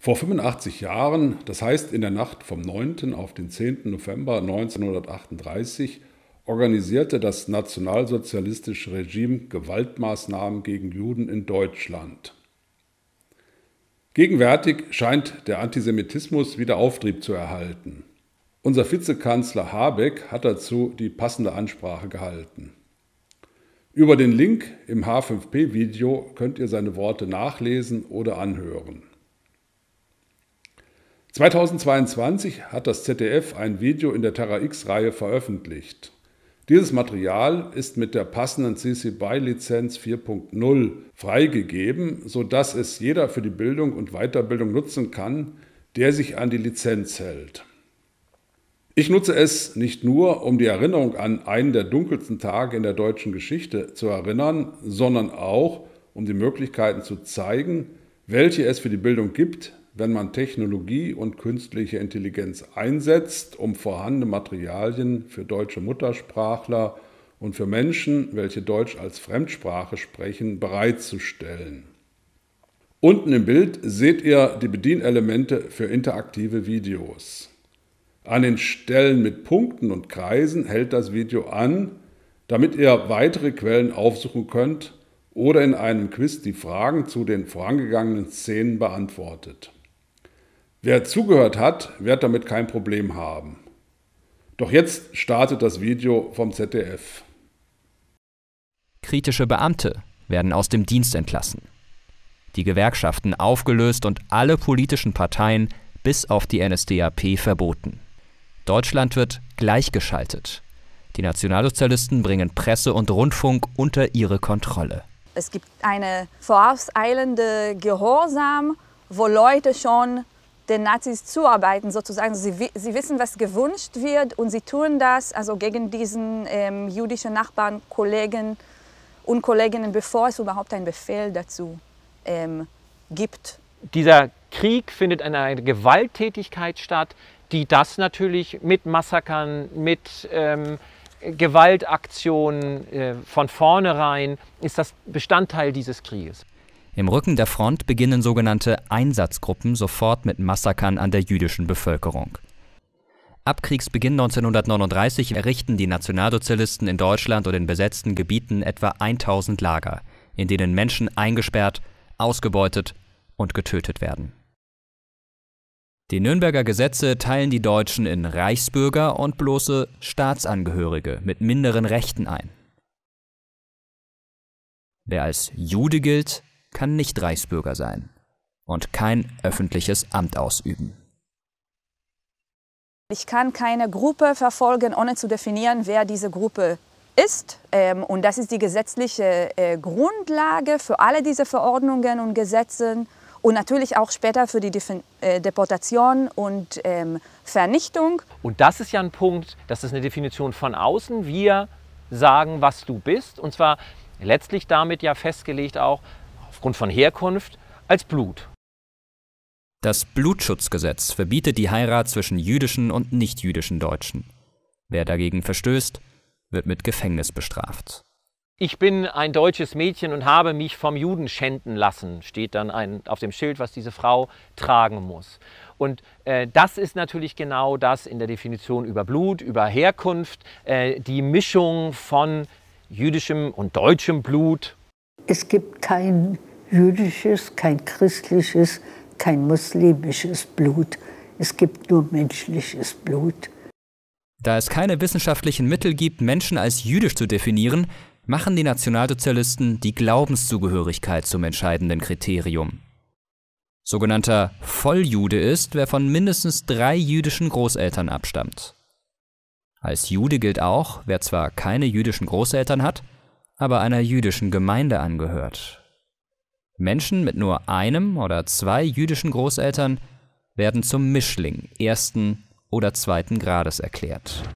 Vor 85 Jahren, das heißt in der Nacht vom 9. auf den 10. November 1938, organisierte das nationalsozialistische Regime Gewaltmaßnahmen gegen Juden in Deutschland. Gegenwärtig scheint der Antisemitismus wieder Auftrieb zu erhalten. Unser Vizekanzler Habeck hat dazu die passende Ansprache gehalten. Über den Link im H5P-Video könnt ihr seine Worte nachlesen oder anhören. 2022 hat das ZDF ein Video in der Terra X-Reihe veröffentlicht. Dieses Material ist mit der passenden CC BY-Lizenz 4.0 freigegeben, sodass es jeder für die Bildung und Weiterbildung nutzen kann, der sich an die Lizenz hält. Ich nutze es nicht nur, um die Erinnerung an einen der dunkelsten Tage in der deutschen Geschichte zu erinnern, sondern auch, um die Möglichkeiten zu zeigen, welche es für die Bildung gibt, wenn man Technologie und künstliche Intelligenz einsetzt, um vorhandene Materialien für deutsche Muttersprachler und für Menschen, welche Deutsch als Fremdsprache sprechen, bereitzustellen. Unten im Bild seht ihr die Bedienelemente für interaktive Videos. An den Stellen mit Punkten und Kreisen hält das Video an, damit ihr weitere Quellen aufsuchen könnt oder in einem Quiz die Fragen zu den vorangegangenen Szenen beantwortet. Wer zugehört hat, wird damit kein Problem haben. Doch jetzt startet das Video vom ZDF. Kritische Beamte werden aus dem Dienst entlassen. Die Gewerkschaften aufgelöst und alle politischen Parteien bis auf die NSDAP verboten. Deutschland wird gleichgeschaltet. Die Nationalsozialisten bringen Presse und Rundfunk unter ihre Kontrolle. Es gibt eine vorauseilende Gehorsam, wo Leute schon den Nazis zuarbeiten sozusagen. Sie, sie wissen, was gewünscht wird und sie tun das also gegen diesen ähm, jüdischen Nachbarn, Kollegen und Kolleginnen, bevor es überhaupt einen Befehl dazu ähm, gibt. Dieser Krieg findet in einer Gewalttätigkeit statt, die das natürlich mit Massakern, mit ähm, Gewaltaktionen äh, von vornherein ist das Bestandteil dieses Krieges. Im Rücken der Front beginnen sogenannte Einsatzgruppen sofort mit Massakern an der jüdischen Bevölkerung. Ab Kriegsbeginn 1939 errichten die Nationalsozialisten in Deutschland und in besetzten Gebieten etwa 1000 Lager, in denen Menschen eingesperrt, ausgebeutet und getötet werden. Die Nürnberger Gesetze teilen die Deutschen in Reichsbürger und bloße Staatsangehörige mit minderen Rechten ein. Wer als Jude gilt, kann nicht Reichsbürger sein und kein öffentliches Amt ausüben. Ich kann keine Gruppe verfolgen, ohne zu definieren, wer diese Gruppe ist. Ähm, und das ist die gesetzliche äh, Grundlage für alle diese Verordnungen und Gesetze und natürlich auch später für die äh, Deportation und ähm, Vernichtung. Und das ist ja ein Punkt, das ist eine Definition von außen. Wir sagen, was du bist. Und zwar letztlich damit ja festgelegt auch, aufgrund von Herkunft als Blut. Das Blutschutzgesetz verbietet die Heirat zwischen jüdischen und nichtjüdischen Deutschen. Wer dagegen verstößt, wird mit Gefängnis bestraft. Ich bin ein deutsches Mädchen und habe mich vom Juden schänden lassen, steht dann ein, auf dem Schild, was diese Frau tragen muss. Und äh, das ist natürlich genau das in der Definition über Blut, über Herkunft, äh, die Mischung von jüdischem und deutschem Blut es gibt kein jüdisches, kein christliches, kein muslimisches Blut. Es gibt nur menschliches Blut. Da es keine wissenschaftlichen Mittel gibt, Menschen als jüdisch zu definieren, machen die Nationalsozialisten die Glaubenszugehörigkeit zum entscheidenden Kriterium. Sogenannter Volljude ist, wer von mindestens drei jüdischen Großeltern abstammt. Als Jude gilt auch, wer zwar keine jüdischen Großeltern hat, aber einer jüdischen Gemeinde angehört. Menschen mit nur einem oder zwei jüdischen Großeltern werden zum Mischling ersten oder zweiten Grades erklärt.